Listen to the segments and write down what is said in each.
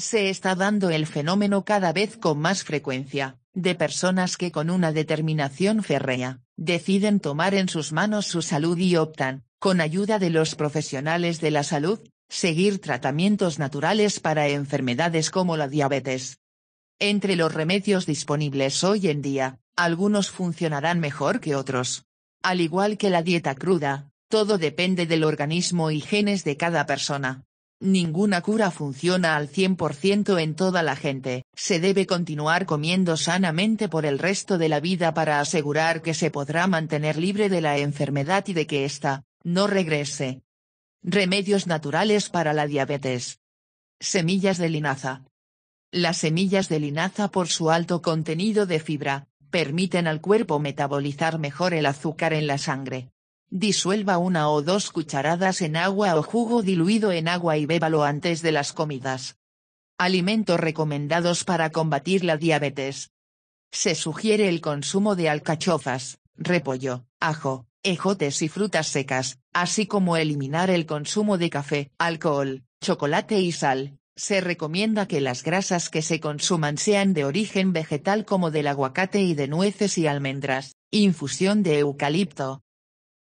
se está dando el fenómeno cada vez con más frecuencia, de personas que con una determinación férrea, deciden tomar en sus manos su salud y optan, con ayuda de los profesionales de la salud, seguir tratamientos naturales para enfermedades como la diabetes. Entre los remedios disponibles hoy en día, algunos funcionarán mejor que otros. Al igual que la dieta cruda, todo depende del organismo y genes de cada persona. Ninguna cura funciona al 100% en toda la gente, se debe continuar comiendo sanamente por el resto de la vida para asegurar que se podrá mantener libre de la enfermedad y de que ésta, no regrese. Remedios naturales para la diabetes. Semillas de linaza. Las semillas de linaza por su alto contenido de fibra, permiten al cuerpo metabolizar mejor el azúcar en la sangre. Disuelva una o dos cucharadas en agua o jugo diluido en agua y bébalo antes de las comidas. Alimentos recomendados para combatir la diabetes. Se sugiere el consumo de alcachofas, repollo, ajo, ejotes y frutas secas, así como eliminar el consumo de café, alcohol, chocolate y sal. Se recomienda que las grasas que se consuman sean de origen vegetal como del aguacate y de nueces y almendras, infusión de eucalipto,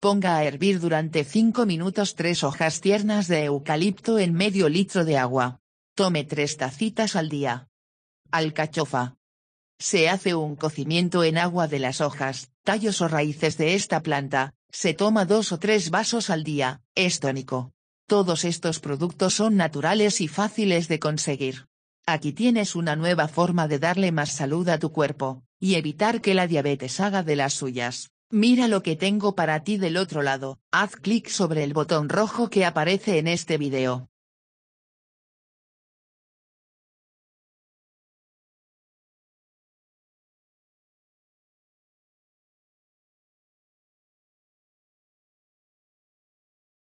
Ponga a hervir durante 5 minutos 3 hojas tiernas de eucalipto en medio litro de agua. Tome 3 tacitas al día. Alcachofa. Se hace un cocimiento en agua de las hojas, tallos o raíces de esta planta, se toma 2 o 3 vasos al día, es tónico. Todos estos productos son naturales y fáciles de conseguir. Aquí tienes una nueva forma de darle más salud a tu cuerpo, y evitar que la diabetes haga de las suyas. Mira lo que tengo para ti del otro lado, haz clic sobre el botón rojo que aparece en este video.